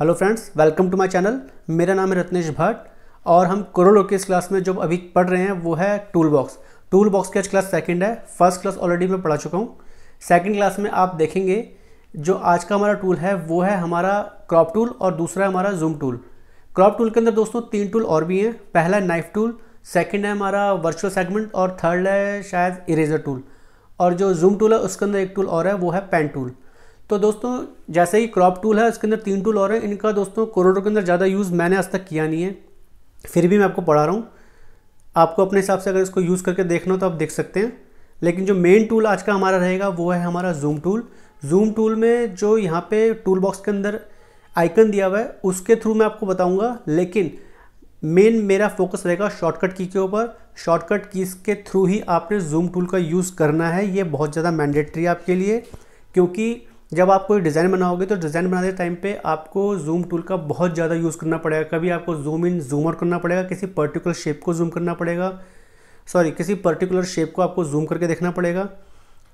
hello friends welcome to my channel मेरा नाम है रत्नेश भट्ट और हम करोड़ों के इस क्लास में जो अभी पढ़ रहे हैं वो है टूल बॉक्स टूल बॉक्स की आज क्लास सेकंड है फर्स्ट क्लास ऑलरेडी मैं पढ़ा चुका हूँ सेकंड क्लास में आप देखेंगे जो आज का हमारा टूल है वो है हमारा क्रॉप टूल और दूसरा है हमारा जूम टूल क्रॉप टूल के अंदर दोस्तों तीन टूल और भी हैं पहला है नाइफ टूल सेकेंड है हमारा वर्चुअल सेगमेंट और थर्ड है शायद इरेजर टूल और जो जूम टूल है उसके अंदर एक टूल और है वो है पेन टूल तो दोस्तों जैसे ही क्रॉप टूल है इसके अंदर तीन टूल और हैं इनका दोस्तों कोरोडो के अंदर ज़्यादा यूज़ मैंने आज तक किया नहीं है फिर भी मैं आपको पढ़ा रहा हूँ आपको अपने हिसाब से अगर इसको यूज़ करके देखना हो तो आप देख सकते हैं लेकिन जो मेन टूल आज का हमारा रहेगा वो है हमारा जूम टूल जूम टूल में जो यहाँ पे टूल बॉक्स के अंदर आइकन दिया हुआ है उसके थ्रू मैं आपको बताऊँगा लेकिन मेन मेरा फोकस रहेगा शॉर्टकट की के ऊपर शॉर्टकट कीज के थ्रू ही आपने जूम टूल का यूज़ करना है ये बहुत ज़्यादा मैंडेटरी आपके लिए क्योंकि जब आप कोई डिज़ाइन बनाओगे तो डिज़ाइन बनाते टाइम पे आपको जूम टूल का बहुत ज़्यादा यूज़ करना पड़ेगा कभी आपको जूम इन जूम आउट करना पड़ेगा किसी पर्टिकुलर शेप को जूम करना पड़ेगा सॉरी किसी पर्टिकुलर शेप को आपको जूम करके देखना पड़ेगा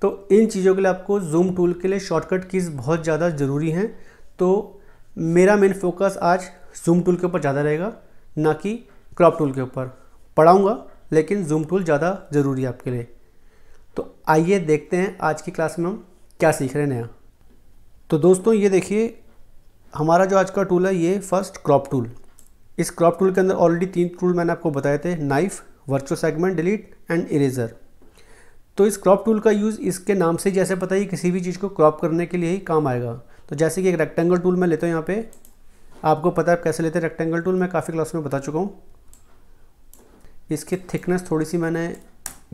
तो इन चीज़ों के लिए आपको जूम टूल के लिए शॉर्टकट कीज़ बहुत ज़्यादा ज़रूरी हैं तो मेरा मेन फोकस आज जूम टूल के ऊपर ज़्यादा रहेगा ना कि क्रॉप टूल के ऊपर पढ़ाऊँगा लेकिन जूम टूल ज़्यादा ज़रूरी है आपके लिए तो आइए देखते हैं आज की क्लास में हम क्या सीख रहे हैं नया तो दोस्तों ये देखिए हमारा जो आज का टूल है ये फर्स्ट क्रॉप टूल इस क्रॉप टूल के अंदर ऑलरेडी तीन टूल मैंने आपको बताए थे knife virtual segment delete and eraser तो इस क्रॉप टूल का यूज़ इसके नाम से जैसे पता ही किसी भी चीज़ को क्रॉप करने के लिए ही काम आएगा तो जैसे कि एक रेक्टेंगल टूल मैं लेता हूँ यहाँ पे आपको पता है आप कैसे लेते हैं रेक्टेंगल टूल मैं काफ़ी क्लास में बता चुका हूँ इसकी थिकनेस थोड़ी सी मैंने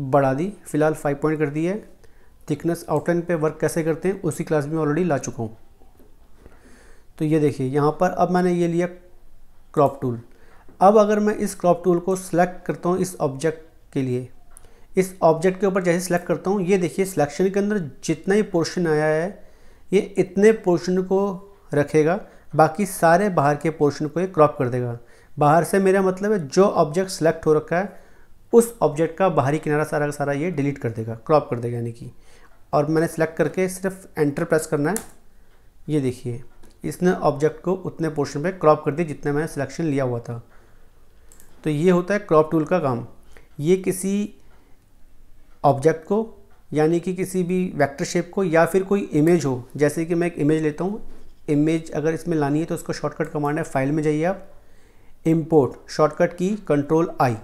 बढ़ा दी फिलहाल फाइव पॉइंट कर दी है थिकनेस आउटलाइन पे वर्क कैसे करते हैं उसी क्लास में ऑलरेडी ला चुका हूँ तो ये देखिए यहाँ पर अब मैंने ये लिया क्रॉप टूल अब अगर मैं इस क्रॉप टूल को सिलेक्ट करता हूँ इस ऑब्जेक्ट के लिए इस ऑब्जेक्ट के ऊपर जैसे सिलेक्ट करता हूँ ये देखिए सिलेक्शन के अंदर जितना ही पोर्शन आया है ये इतने पोर्शन को रखेगा बाकी सारे बाहर के पोर्शन को ये क्रॉप कर देगा बाहर से मेरा मतलब है जो ऑब्जेक्ट सेलेक्ट हो रखा है उस ऑब्जेक्ट का बाहरी किनारा सारा का सारा ये डिलीट कर देगा क्रॉप कर देगा यानी कि और मैंने सेलेक्ट करके सिर्फ एंटर प्रेस करना है ये देखिए इसने ऑब्जेक्ट को उतने पोर्शन पे क्रॉप कर दिया जितने मैंने सिलेक्शन लिया हुआ था तो ये होता है क्रॉप टूल का काम ये किसी ऑब्जेक्ट को यानी कि किसी भी वेक्टर शेप को या फिर कोई इमेज हो जैसे कि मैं एक इमेज लेता हूँ इमेज अगर इसमें लानी है तो उसका शॉर्टकट कमांड है फाइल में जाइए आप इम्पोर्ट शॉर्टकट की कंट्रोल आई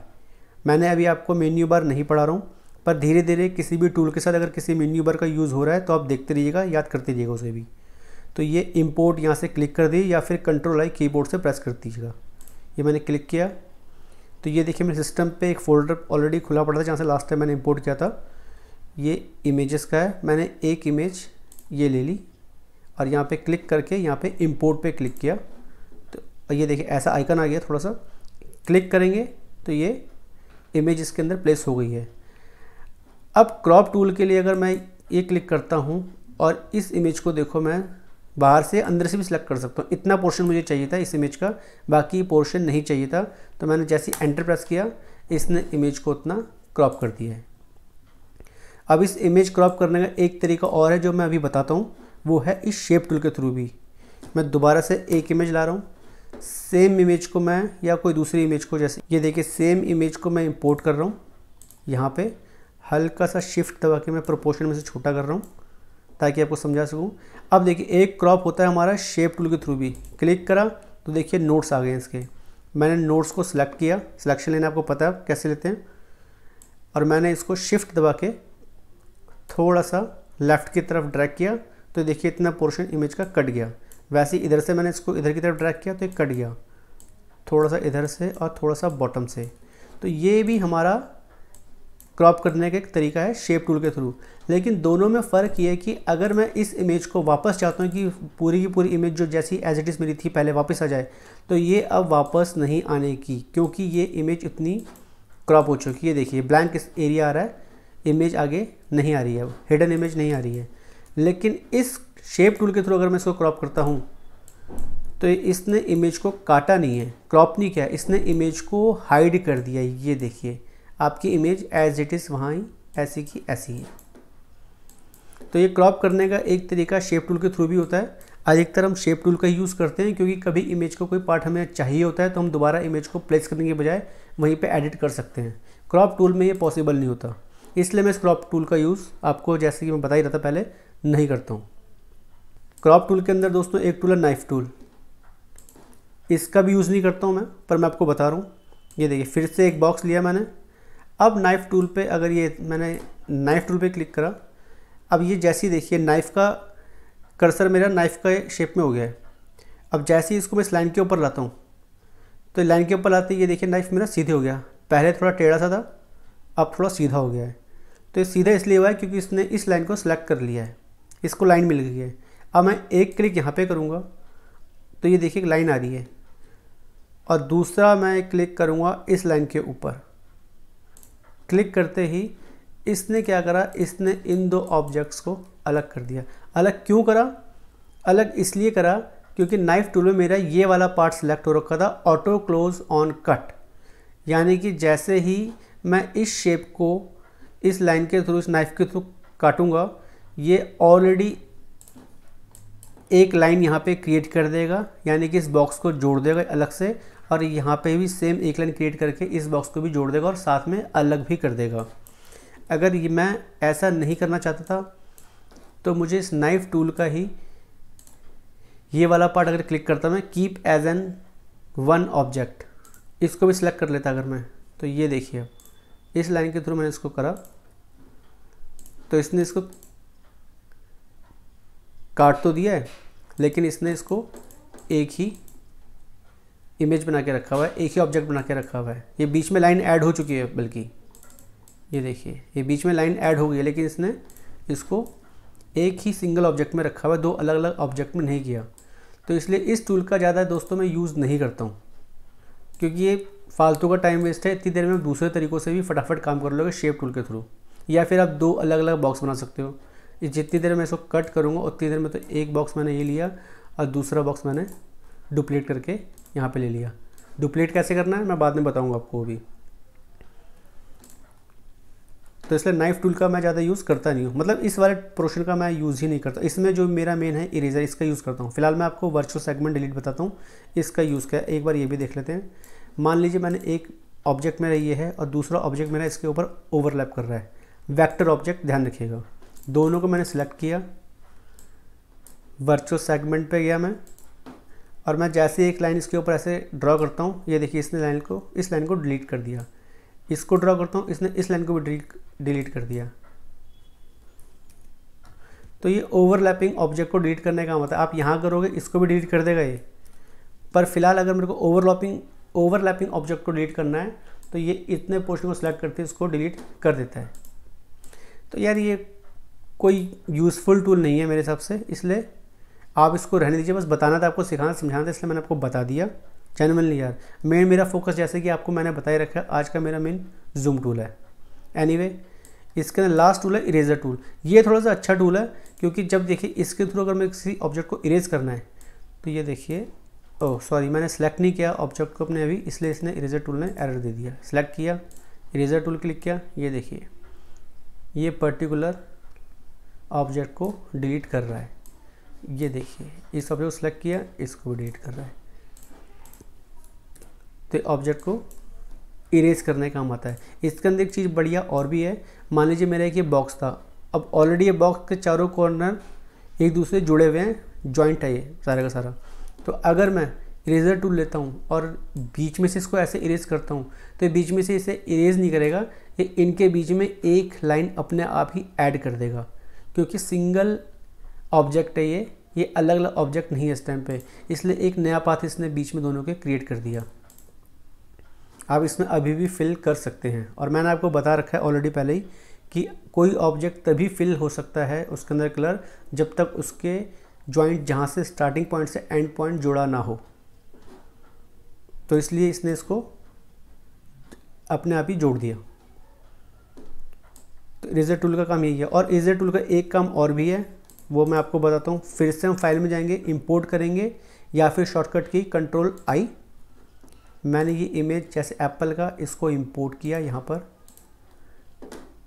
मैंने अभी आपको मेन्यू बार नहीं पढ़ा रहा हूँ पर धीरे धीरे किसी भी टूल के साथ अगर किसी मेन्यू बार का यूज़ हो रहा है तो आप देखते रहिएगा याद करते रहिएगा उसे भी तो ये इम्पोर्ट यहाँ से क्लिक कर दिए या फिर कंट्रोल आई कीबोर्ड से प्रेस कर दीजिएगा ये मैंने क्लिक किया तो ये देखिए मेरे सिस्टम पे एक फोल्डर ऑलरेडी खुला पड़ा था जहाँ से लास्ट टाइम मैंने इम्पोर्ट किया था ये इमेजेस का है मैंने एक इमेज ये ले ली और यहाँ पे क्लिक करके यहाँ पे इंपोर्ट पे क्लिक किया तो ये देखिए ऐसा आइकन आ गया थोड़ा सा क्लिक करेंगे तो ये इमेज इसके अंदर प्लेस हो गई है अब क्रॉप टूल के लिए अगर मैं ये क्लिक करता हूँ और इस इमेज को देखो मैं बाहर से अंदर से भी सिलेक्ट कर सकता हूँ इतना पोर्शन मुझे चाहिए था इस इमेज का बाकी पोर्शन नहीं चाहिए था तो मैंने जैसे एंटर प्रेस किया इसने इमेज को उतना क्रॉप कर दिया है अब इस इमेज क्रॉप करने का एक तरीका और है जो मैं अभी बताता हूँ वो है इस शेप टूल के थ्रू भी मैं दोबारा से एक इमेज ला रहा हूँ सेम इमेज को मैं या कोई दूसरी इमेज को जैसे ये देखिए सेम इमेज को मैं इम्पोर्ट कर रहा हूँ यहाँ पर हल्का सा शिफ्ट दबा के मैं प्रोपोर्शन में से छोटा कर रहा हूँ ताकि आपको समझा सकूँ अब देखिए एक क्रॉप होता है हमारा शेप टूल के थ्रू भी क्लिक करा तो देखिए नोट्स आ गए हैं इसके मैंने नोट्स को सिलेक्ट किया सिलेक्शन लेना आपको पता है कैसे लेते हैं और मैंने इसको शिफ्ट दबा के थोड़ा सा लेफ़्ट की तरफ ड्रैग किया तो देखिए इतना पोर्शन इमेज का कट गया वैसे इधर से मैंने इसको इधर की तरफ ड्रैग किया तो ये कट गया थोड़ा सा इधर से और थोड़ा सा बॉटम से तो ये भी हमारा क्रॉप करने का एक तरीका है शेप टूल के थ्रू लेकिन दोनों में फ़र्क ये है कि अगर मैं इस इमेज को वापस चाहता हूँ कि पूरी की पूरी इमेज जो जैसी एज इट इज़ मेरी थी पहले वापस आ जाए तो ये अब वापस नहीं आने की क्योंकि ये इमेज इतनी क्रॉप हो चुकी है देखिए ब्लैंक एरिया आ रहा है इमेज आगे नहीं आ रही है हिडन इमेज नहीं आ रही है लेकिन इस शेप टूल के थ्रू अगर मैं इसको क्रॉप करता हूँ तो इसने इमेज को काटा नहीं है क्रॉप नहीं किया इसने इमेज को हाइड कर दिया ये देखिए आपकी इमेज एज इट इज़ वहाँ ही ऐसी की ऐसी है तो ये क्रॉप करने का एक तरीका शेप टूल के थ्रू भी होता है अधिकतर हम शेप टूल का यूज़ करते हैं क्योंकि कभी इमेज का को कोई पार्ट हमें चाहिए होता है तो हम दोबारा इमेज को प्लेस करने के बजाय वहीं पे एडिट कर सकते हैं क्रॉप टूल में ये पॉसिबल नहीं होता इसलिए मैं इस क्रॉप टूल का यूज़ आपको जैसे कि मैं बता ही रहा था पहले नहीं करता हूँ क्रॉप टूल के अंदर दोस्तों एक टूल है नाइफ टूल इसका भी यूज़ नहीं करता हूँ मैं पर मैं आपको बता रहा हूँ ये देखिए फिर से एक बॉक्स लिया मैंने अब नाइफ़ टूल पे अगर ये मैंने नाइफ़ टूल पे क्लिक करा अब ये जैसी देखिए नाइफ़ का कर्सर मेरा नाइफ़ का शेप में हो गया है अब जैसे ही इसको मैं इस लाइन के ऊपर लाता हूँ तो लाइन के ऊपर लाते ये देखिए नाइफ़ मेरा सीधे हो गया पहले थोड़ा टेढ़ा सा था अब थोड़ा सीधा हो गया है तो ये सीधा इसलिए हुआ है क्योंकि इसने इस लाइन को सिलेक्ट कर लिया है इसको लाइन मिल गई है अब मैं एक क्लिक यहाँ पे करूँगा तो ये देखिए लाइन आ रही है और दूसरा मैं क्लिक करूँगा इस लाइन के ऊपर क्लिक करते ही इसने क्या करा इसने इन दो ऑब्जेक्ट्स को अलग कर दिया अलग क्यों करा अलग इसलिए करा क्योंकि नाइफ टूल में मेरा ये वाला पार्ट सेलेक्ट हो रखा था ऑटो क्लोज ऑन कट यानी कि जैसे ही मैं इस शेप को इस लाइन के थ्रू इस नाइफ के थ्रू काटूंगा ये ऑलरेडी एक लाइन यहाँ पे क्रिएट कर देगा यानी कि इस बॉक्स को जोड़ देगा अलग से और यहाँ पे भी सेम एक लाइन क्रिएट करके इस बॉक्स को भी जोड़ देगा और साथ में अलग भी कर देगा अगर ये मैं ऐसा नहीं करना चाहता था तो मुझे इस नाइफ टूल का ही ये वाला पार्ट अगर क्लिक करता मैं keep as an one object इसको भी सिलेक्ट कर लेता अगर मैं तो ये देखिए इस लाइन के थ्रू मैंने इसको करा तो इसने इसको काट तो दिया है लेकिन इसने इसको एक ही इमेज बना के रखा हुआ है एक ही ऑब्जेक्ट बना के रखा हुआ है ये बीच में लाइन ऐड हो चुकी है बल्कि ये देखिए ये बीच में लाइन ऐड हो गई है लेकिन इसने इसको एक ही सिंगल ऑब्जेक्ट में रखा हुआ है दो अलग अलग ऑब्जेक्ट में नहीं किया तो इसलिए इस टूल का ज़्यादा दोस्तों मैं यूज़ नहीं करता हूँ क्योंकि ये फालतू का टाइम वेस्ट है इतनी देर में दूसरे तरीक़ों से भी फटाफट काम कर लोगे शेप टूल के थ्रू या फिर आप दो अलग अलग बॉक्स बना सकते हो जितनी देर मैं इसको कट करूँगा उतनी देर में तो एक बॉक्स मैंने ये लिया और दूसरा बॉक्स मैंने डुप्लीट करके यहाँ पे ले लिया डुप्लीट कैसे करना है मैं बाद में बताऊँगा आपको भी तो इसलिए नाइफ टूल का मैं ज़्यादा यूज़ करता नहीं हूँ मतलब इस वाले पोर्शन का मैं यूज़ ही नहीं करता इसमें जो मेरा मेन है इरेजर इसका यूज़ करता हूँ फिलहाल मैं आपको वर्चुअल सेगमेंट डिलीट बताता हूँ इसका यूज़ क्या एक बार ये भी देख लेते हैं मान लीजिए मैंने एक ऑब्जेक्ट मेरा ये है और दूसरा ऑब्जेक्ट मेरा इसके ऊपर ओवरलैप कर रहा है वैक्टर ऑब्जेक्ट ध्यान रखिएगा दोनों को मैंने सेलेक्ट किया वर्चुअल सेगमेंट पे गया मैं और मैं जैसे एक लाइन इसके ऊपर ऐसे ड्रॉ करता हूँ ये देखिए इसने लाइन को इस लाइन को डिलीट कर दिया इसको ड्रॉ करता हूँ इसने इस लाइन को भी डिलीट कर दिया तो ये ओवरलैपिंग ऑब्जेक्ट को डिलीट करने का काम मतलब है आप यहाँ करोगे इसको भी डिलीट कर देगा ये पर फिलहाल अगर मेरे को ओवरलॉपिंग ओवरलैपिंग ऑब्जेक्ट को डिलीट करना है तो ये इतने पोर्शन को सिलेक्ट हैं इसको डिलीट कर देता है तो यार ये कोई यूज़फुल टूल नहीं है मेरे हिसाब से इसलिए आप इसको रहने दीजिए बस बताना था आपको सिखाना समझाना था इसलिए मैंने आपको बता दिया चैनल नहीं यार मेन मेरा फोकस जैसे कि आपको मैंने बताया रखा है आज का मेरा मेन जूम टूल है एनी anyway, इसके अंदर लास्ट टूल है इरेजर टूल ये थोड़ा सा अच्छा टूल है क्योंकि जब देखिए इसके थ्रू अगर मैं किसी ऑब्जेक्ट को इरेज करना है तो ये देखिए ओह oh, सॉरी मैंने सेलेक्ट नहीं किया ऑब्जेक्ट को अपने अभी इसलिए इसने इरेजर टूल ने एरर दे दिया सेलेक्ट किया इरेजर टूल क्लिक किया ये देखिए ये पर्टिकुलर ऑब्जेक्ट को डिलीट कर रहा है ये देखिए इस ऑब्जेक्ट को सिलेक्ट किया इसको भी डिलीट कर रहा है तो ऑब्जेक्ट को इरेज करने का काम आता है इसके अंदर एक चीज़ बढ़िया और भी है मान लीजिए मेरा एक ये बॉक्स था अब ऑलरेडी ये बॉक्स के चारों कॉर्नर एक दूसरे जुड़े हुए हैं जॉइंट है ये सारे का सारा तो अगर मैं इरेजर टूल लेता हूँ और बीच में से इसको ऐसे इरेज करता हूँ तो बीच में से इसे इरेज नहीं करेगा ये इनके बीच में एक लाइन अपने आप ही ऐड कर देगा क्योंकि सिंगल ऑब्जेक्ट है ये ये अलग अलग ऑब्जेक्ट नहीं है इस टाइम इसलिए एक नया पाथ इसने बीच में दोनों के क्रिएट कर दिया आप इसमें अभी भी फिल कर सकते हैं और मैंने आपको बता रखा है ऑलरेडी पहले ही कि कोई ऑब्जेक्ट तभी फिल हो सकता है उसके अंदर कलर जब तक उसके जॉइंट जहाँ से स्टार्टिंग पॉइंट से एंड पॉइंट जुड़ा ना हो तो इसलिए इसने इसको अपने आप ही जोड़ दिया तो इरेजर टूल का काम यही है और इरेजर टूल का एक काम और भी है वो मैं आपको बताता हूँ फिर से हम फाइल में जाएंगे इंपोर्ट करेंगे या फिर शॉर्टकट की कंट्रोल आई मैंने ये इमेज जैसे एप्पल का इसको इंपोर्ट किया यहाँ पर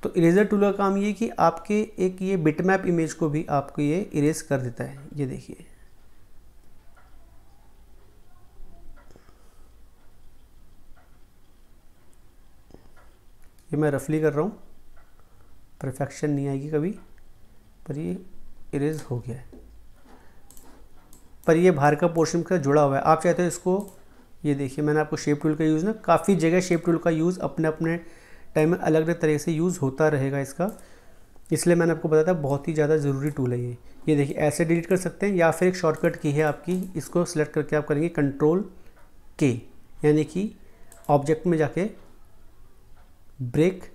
तो इरेजर टूल का काम ये कि आपके एक ये बिटमैप इमेज को भी आपको ये इरेज कर देता है ये देखिए ये मैं रफली कर रहा हूँ परफेक्शन नहीं आएगी कभी पर ये इरेज हो गया है पर ये बाहर का पोर्शन का जुड़ा हुआ है आप चाहते हो इसको ये देखिए मैंने आपको शेप टूल का यूज़ ना काफ़ी जगह शेप टूल का यूज़ अपने अपने टाइम में अलग अलग तरीके से यूज़ होता रहेगा इसका इसलिए मैंने आपको बताया था बहुत ही ज़्यादा ज़रूरी टूल है ये ये देखिए ऐसे डिलीट कर सकते हैं या फिर एक शॉर्टकट की है आपकी इसको सिलेक्ट करके आप करेंगे कंट्रोल के यानी कि ऑब्जेक्ट में जाके ब्रेक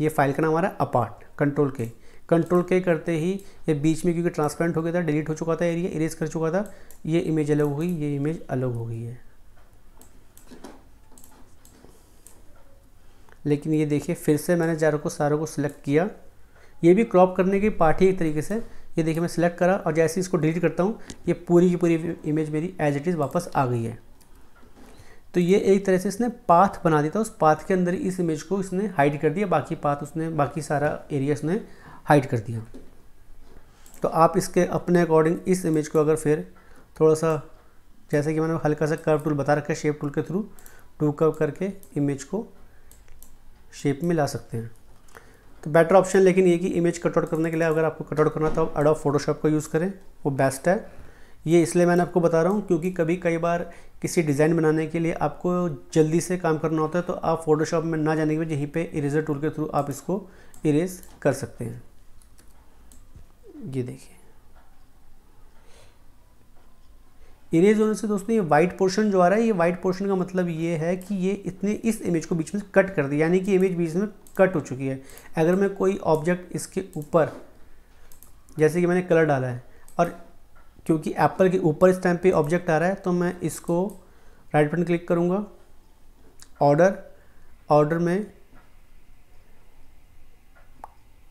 ये फाइल का नाम आ रहा है अपार्ट कंट्रोल के कंट्रोल के करते ही ये बीच में क्योंकि ट्रांसपेरेंट हो गया था डिलीट हो चुका था एरिया इरेज कर चुका था ये इमेज अलग हो गई ये इमेज अलग हो गई है लेकिन ये देखिए फिर से मैंने जारों को सारों को सिलेक्ट किया ये भी क्रॉप करने की पार्टी एक तरीके से ये देखिए मैं सिलेक्ट करा और जैसे इसको डिलीट करता हूँ ये पूरी की पूरी इमेज मेरी एज इट इज़ वापस आ गई है तो ये एक तरह से इसने पाथ बना दिया था उस पाथ के अंदर इस इमेज को इसने हाइड कर दिया बाकी पाथ उसने बाकी सारा एरिया इसने हाइड कर दिया तो आप इसके अपने अकॉर्डिंग इस इमेज को अगर फिर थोड़ा सा जैसे कि मैंने हल्का सा कर्व टूल बता रखा है शेप टूल के थ्रू टू कर्व करके इमेज को शेप में ला सकते हैं तो बेटर ऑप्शन लेकिन ये कि इमेज कटआउट करने के लिए अगर आपको कटआउट करना था आप फोटोशॉप का यूज़ करें वो बेस्ट है ये इसलिए मैंने आपको बता रहा हूँ क्योंकि कभी कई बार किसी डिज़ाइन बनाने के लिए आपको जल्दी से काम करना होता है तो आप फोटोशॉप में ना जाने के बाद यहीं पे इरेजर टूल के थ्रू आप इसको इरेज कर सकते हैं ये देखिए इरेज होने से दोस्तों ये वाइट पोर्शन जो आ रहा है ये वाइट पोर्शन का मतलब ये है कि ये इतने इस इमेज को बीच में कट कर दिया यानी कि इमेज बीच में कट हो चुकी है अगर मैं कोई ऑब्जेक्ट इसके ऊपर जैसे कि मैंने कलर डाला है और क्योंकि एप्पल के ऊपर इस टाइम पे ऑब्जेक्ट आ रहा है तो मैं इसको राइट बटन क्लिक करूँगा ऑर्डर ऑर्डर में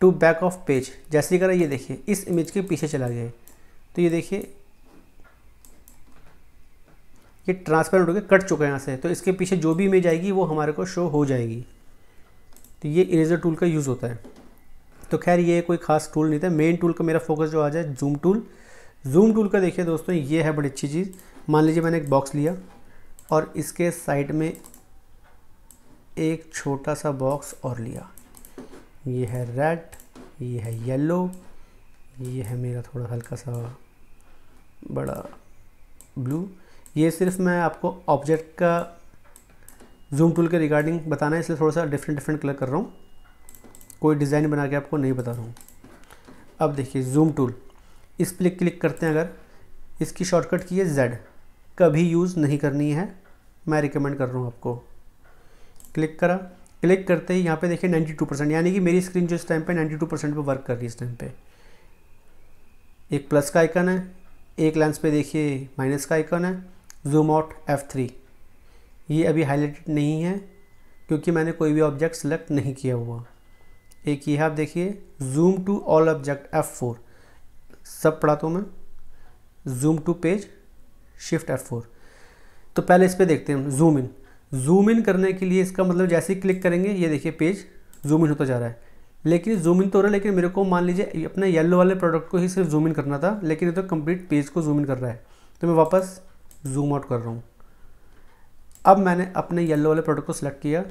टू बैक ऑफ पेज जैसे ही करा ये देखिए इस इमेज के पीछे चला गया तो ये देखिए ये ट्रांसपेरेंट होकर कट चुका है यहाँ से तो इसके पीछे जो भी इमेज आएगी वो हमारे को शो हो जाएगी तो ये इरेजर टूल का यूज़ होता है तो खैर ये कोई खास टूल नहीं था मेन टूल का मेरा फोकस जो आ जाए जूम टूल जूम टूल का देखिए दोस्तों ये है बड़ी अच्छी चीज़ मान लीजिए मैंने एक बॉक्स लिया और इसके साइड में एक छोटा सा बॉक्स और लिया ये है रेड ये है येलो ये है मेरा थोड़ा हल्का सा बड़ा ब्लू ये सिर्फ मैं आपको ऑब्जेक्ट का जूम टूल के रिगार्डिंग बताना है इसलिए थोड़ा सा डिफरेंट डिफरेंट कलर कर रहा हूँ कोई डिज़ाइन बना के आपको नहीं बता रहा हूँ अब देखिए जूम टूल इस पर क्लिक करते हैं अगर इसकी शॉर्टकट की है जेड कभी यूज़ नहीं करनी है मैं रिकमेंड कर रहा हूँ आपको क्लिक करा क्लिक करते ही यहाँ पे देखिए 92 परसेंट यानी कि मेरी स्क्रीन जो इस टाइम पे 92 परसेंट पर वर्क कर रही है इस टाइम पे एक प्लस का आइकन है एक लेंस पे देखिए माइनस का आइकन है जूम आउट एफ थ्री ये अभी हाईलाइटेड नहीं है क्योंकि मैंने कोई भी ऑब्जेक्ट सेलेक्ट नहीं किया हुआ एक ये आप देखिए zoom to all object F four सब पढ़ाता तो हूँ मैं zoom to page shift F four तो पहले इस पर देखते हैं जूम इन जूम इन करने के लिए इसका मतलब जैसे ही क्लिक करेंगे ये देखिए पेज जूम इन होता जा रहा है लेकिन जूम इन तो हो रहा है लेकिन मेरे को मान लीजिए अपने येलो वाले प्रोडक्ट को ही सिर्फ जूम इन करना था लेकिन ये तो कंप्लीट पेज को जूम इन कर रहा है तो मैं वापस जूम आउट कर रहा हूँ अब मैंने अपने येलो वाले प्रोडक्ट को सिलेक्ट किया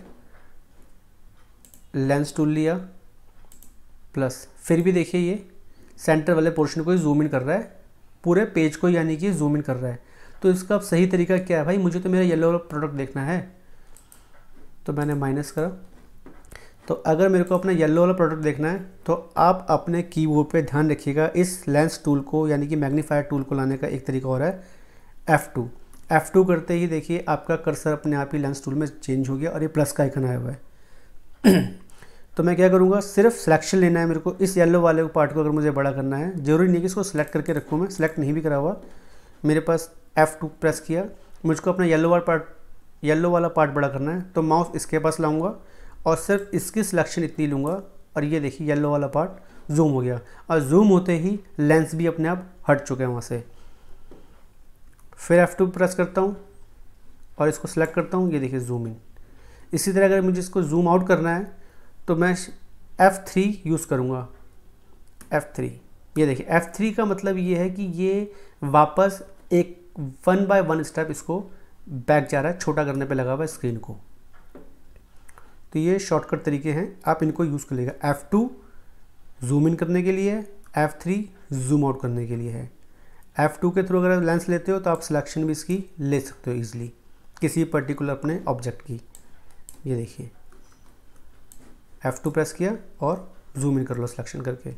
लेंस टूल लिया प्लस फिर भी देखिए ये सेंटर वाले पोर्शन को ही जूम इन कर रहा है पूरे पेज को यानी कि जूम इन कर रहा है तो इसका अब सही तरीका क्या है भाई मुझे तो मेरा येलो प्रोडक्ट देखना है तो मैंने माइनस करा तो अगर मेरे को अपना येलो वाला प्रोडक्ट देखना है तो आप अपने कीबोर्ड पे ध्यान रखिएगा इस लेंस टूल को यानी कि मैग्नीफायर टूल को लाने का एक तरीका हो रहा है F2 F2 करते ही देखिए आपका कर्सर अपने आप ही लेंस टूल में चेंज हो गया और ये प्लस का आइकन आया हुआ है तो मैं क्या करूँगा सिर्फ सिलेक्शन लेना है मेरे को इस येलो वाले पार्ट को अगर मुझे बड़ा करना है जरूरी नहीं कि इसको सिलेक्ट करके रखूँ मैं सिलेक्ट नहीं भी करा हुआ मेरे पास एफ़ टू प्रेस किया मुझको अपना येलो वाला पार्ट येलो वाला पार्ट बड़ा करना है तो माउस इसके पास लाऊंगा और सिर्फ इसकी सिलेक्शन इतनी लूँगा और ये देखिए येलो वाला पार्ट जूम हो गया और जूम होते ही लेंस भी अपने आप हट चुके हैं वहाँ से फिर एफ़ टू प्रेस करता हूँ और इसको सिलेक्ट करता हूँ ये देखिए जूम इन इसी तरह अगर मुझे इसको जूम आउट करना है तो मैं एफ़ थ्री यूज़ करूँगा एफ़ थ्री ये देखिए एफ़ थ्री का मतलब ये है कि ये वापस एक वन बाय वन स्टेप इसको बैक जा रहा है छोटा करने पे लगा हुआ है स्क्रीन को तो ये शॉर्टकट तरीके हैं आप इनको यूज़ कर लेगा एफ़ टू जूम इन करने के लिए एफ़ थ्री जूम आउट करने के लिए है एफ़ टू के थ्रू अगर आप लेंस लेते हो तो आप सिलेक्शन भी इसकी ले सकते हो ईजिली किसी पर्टिकुलर अपने ऑब्जेक्ट की ये देखिए एफ़ टू प्रेस किया और जूम इन कर लो सिलेक्शन करके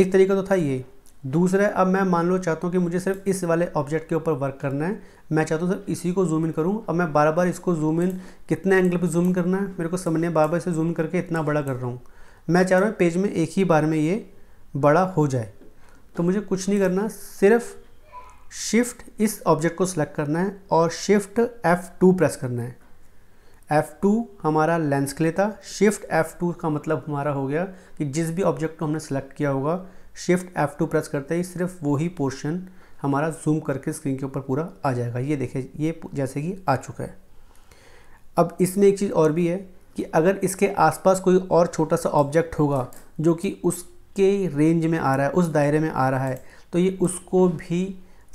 एक तरीका तो था ये दूसरा अब मैं मान लो चाहता हूँ कि मुझे सिर्फ इस वाले ऑब्जेक्ट के ऊपर वर्क करना है मैं चाहता हूँ सिर्फ इसी को जूम इन करूँ अब मैं बार बार इसको जूम इन कितने एंगल पर जूम करना है मेरे को समझने बार बार इसे जूम करके इतना बड़ा कर रहा हूँ मैं चाह रहा हूँ पेज में एक ही बार में ये बड़ा हो जाए तो मुझे कुछ नहीं करना सिर्फ शिफ्ट इस ऑब्जेक्ट को सिलेक्ट करना है और शिफ्ट एफ़ टू प्रेस करना है F2 हमारा लेंस के लिए था शिफ्ट F2 का मतलब हमारा हो गया कि जिस भी ऑब्जेक्ट को हमने सेलेक्ट किया होगा शिफ्ट F2 प्रेस करते ही सिर्फ वही पोर्शन हमारा जूम करके स्क्रीन के ऊपर पूरा आ जाएगा ये देखिए ये जैसे कि आ चुका है अब इसमें एक चीज़ और भी है कि अगर इसके आसपास कोई और छोटा सा ऑब्जेक्ट होगा जो कि उसके रेंज में आ रहा है उस दायरे में आ रहा है तो ये उसको भी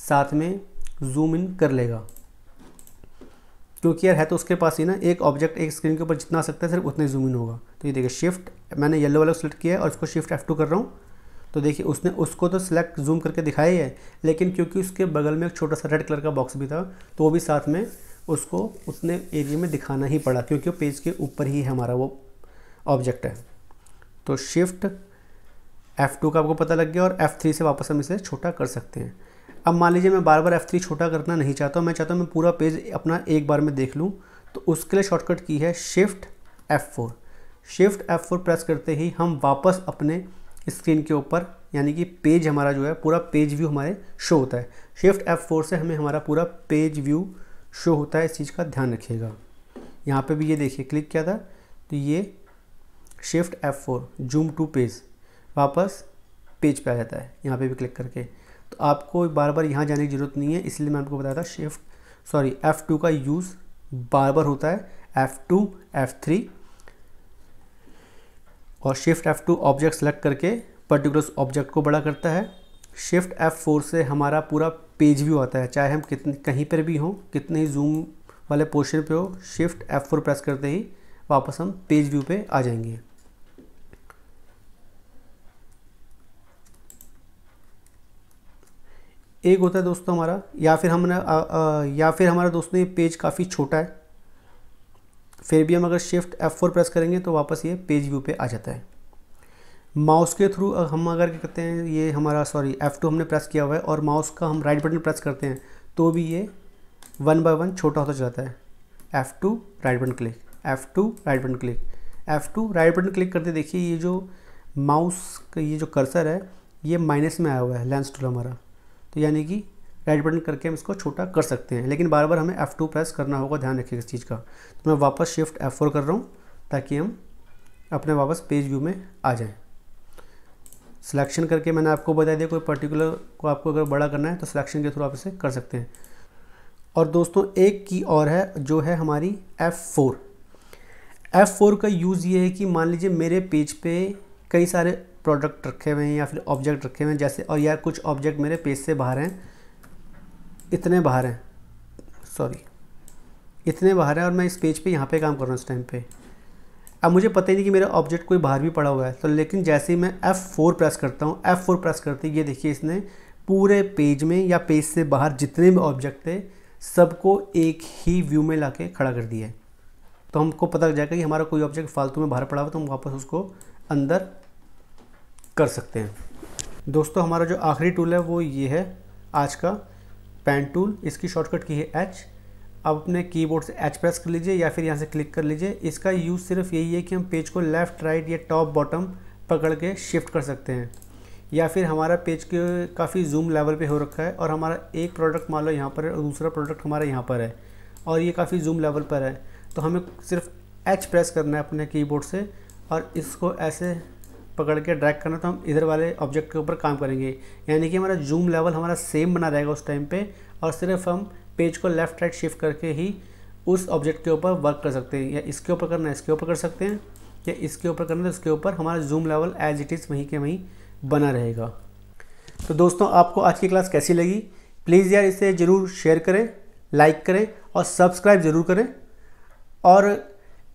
साथ में जूम इन कर लेगा क्योंकि यार है तो उसके पास ही ना एक ऑब्जेक्ट एक स्क्रीन के ऊपर जितना आ सकता है सिर्फ उतना ही जूम इन होगा तो ये देखिए शिफ्ट मैंने येलो वाला सेलेक्ट किया है और इसको शिफ्ट एफ कर रहा हूँ तो देखिए उसने उसको तो सिलेक्ट जूम करके दिखाया है लेकिन क्योंकि उसके बगल में एक छोटा सा रेड कलर का बॉक्स भी था तो वो भी साथ में उसको उतने एरिया में दिखाना ही पड़ा क्योंकि वो पेज के ऊपर ही हमारा वो ऑब्जेक्ट है तो शिफ्ट F2 का आपको पता लग गया और F3 से वापस हम इसे छोटा कर सकते हैं अब मान लीजिए मैं बार बार एफ़ थ्री छोटा करना नहीं चाहता हूँ मैं चाहता हूँ मैं पूरा पेज अपना एक बार में देख लूँ तो उसके लिए शॉर्टकट की है shift F four shift F four press करते ही हम वापस अपने स्क्रीन के ऊपर यानी कि पेज हमारा जो है पूरा पेज व्यू हमारे शो होता है शिफ्ट एफ फोर से हमें हमारा पूरा पेज व्यू शो होता है इस चीज़ का ध्यान रखिएगा यहाँ पे भी ये देखिए क्लिक किया था तो ये shift F four zoom to page वापस पेज पे आ जाता है यहाँ पे भी क्लिक करके तो आपको बार बार यहाँ जाने की ज़रूरत नहीं है इसलिए मैं आपको बताया था शिफ्ट सॉरी एफ़ टू का यूज़ बार बार होता है एफ़ टू एफ़ थ्री और shift F two object select करके पर्टिकुलर ऑब्जेक्ट को बड़ा करता है शिफ्ट एफ़ फोर से हमारा पूरा पेज व्यू आता है चाहे हम कितने कहीं पर भी हों कितने ही जूम वाले पोर्शन पे हो शिफ्ट एफ़ फोर प्रेस करते ही वापस हम पेज व्यू पे आ जाएंगे एक होता है दोस्तों हमारा या फिर हमने आ, आ, या फिर हमारा दोस्तों ये पेज काफ़ी छोटा है फिर भी हम अगर शिफ्ट एफ फोर प्रेस करेंगे तो वापस ये पेज व्यू पे आ जाता है माउस के थ्रू हम अगर क्या करते हैं ये हमारा सॉरी एफ़ टू हमने प्रेस किया हुआ है और माउस का हम राइट बटन प्रेस करते हैं तो भी ये वन बाय वन छोटा होता जाता है F two right button click F two right button click F two right button click करते देखिए ये जो माउस का ये जो कर्सर है ये माइनस में आया हुआ है लेंस टूल हमारा तो यानी कि राइट बटन करके हम इसको छोटा कर सकते हैं लेकिन बार बार हमें F2 प्रेस करना होगा ध्यान रखिएगा इस चीज़ का तो मैं वापस शिफ्ट F4 कर रहा हूँ ताकि हम अपने वापस पेज व्यू में आ जाएं सिलेक्शन करके मैंने आपको बता दिया कोई पर्टिकुलर को आपको अगर बड़ा करना है तो सिलेक्शन के थ्रू आप इसे कर सकते हैं और दोस्तों एक की और है जो है हमारी एफ़ फोर का यूज़ ये है कि मान लीजिए मेरे पेज पे कई सारे प्रोडक्ट रखे हुए हैं या फिर ऑब्जेक्ट रखे हुए हैं जैसे और यार कुछ ऑब्जेक्ट मेरे पेज से बाहर हैं इतने बाहर हैं सॉरी इतने बाहर हैं और मैं इस पेज पे यहाँ पे काम कर रहा हूँ इस टाइम पे अब मुझे पता ही नहीं कि मेरा ऑब्जेक्ट कोई बाहर भी पड़ा हुआ है तो लेकिन जैसे ही मैं F4 प्रेस करता हूँ F4 प्रेस करते ये देखिए इसने पूरे पेज में या पेज से बाहर जितने भी ऑब्जेक्ट थे सबको एक ही व्यू में ला खड़ा कर दिया है तो हमको पता लग जाएगा कि हमारा कोई ऑब्जेक्ट फालतू में बाहर पड़ा हुआ तो हम वापस उसको अंदर कर सकते हैं दोस्तों हमारा जो आखिरी टूल है वो ये है आज का पेन टूल इसकी शॉर्टकट की है एच अब अपने कीबोर्ड से एच प्रेस कर लीजिए या फिर यहाँ से क्लिक कर लीजिए इसका यूज़ सिर्फ यही है कि हम पेज को लेफ़्ट राइट या टॉप बॉटम पकड़ के शिफ्ट कर सकते हैं या फिर हमारा पेज के काफ़ी जूम लेवल पे हो रखा है और हमारा एक प्रोडक्ट मान लो यहाँ पर है और दूसरा प्रोडक्ट हमारा यहाँ पर है और ये काफ़ी जूम लेवल पर है तो हमें सिर्फ एच प्रेस करना है अपने कीबोर्ड से और इसको ऐसे पकड़ के ड्रैग करना तो हम इधर वाले ऑब्जेक्ट के ऊपर काम करेंगे यानी कि हमारा जूम लेवल हमारा सेम बना रहेगा उस टाइम पे और सिर्फ हम पेज को लेफ़्ट राइट शिफ्ट करके ही उस ऑब्जेक्ट के ऊपर वर्क कर सकते हैं या इसके ऊपर करना इसके ऊपर कर सकते हैं या इसके ऊपर करना तो इसके ऊपर हमारा zoom level as it is वहीं के वहीं बना रहेगा तो दोस्तों आपको आज की क्लास कैसी लगी प्लीज़ यार इसे ज़रूर शेयर करें लाइक करें और सब्सक्राइब ज़रूर करें और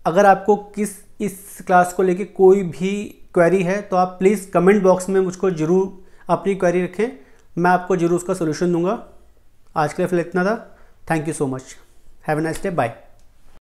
अगर आपको किस इस क्लास को लेके कोई भी क्वेरी है तो आप प्लीज़ कमेंट बॉक्स में मुझको ज़रूर अपनी क्वेरी रखें मैं आपको ज़रूर उसका सोल्यूशन दूंगा आज के लिए फिलहाल इतना था thank you so much have a nice day bye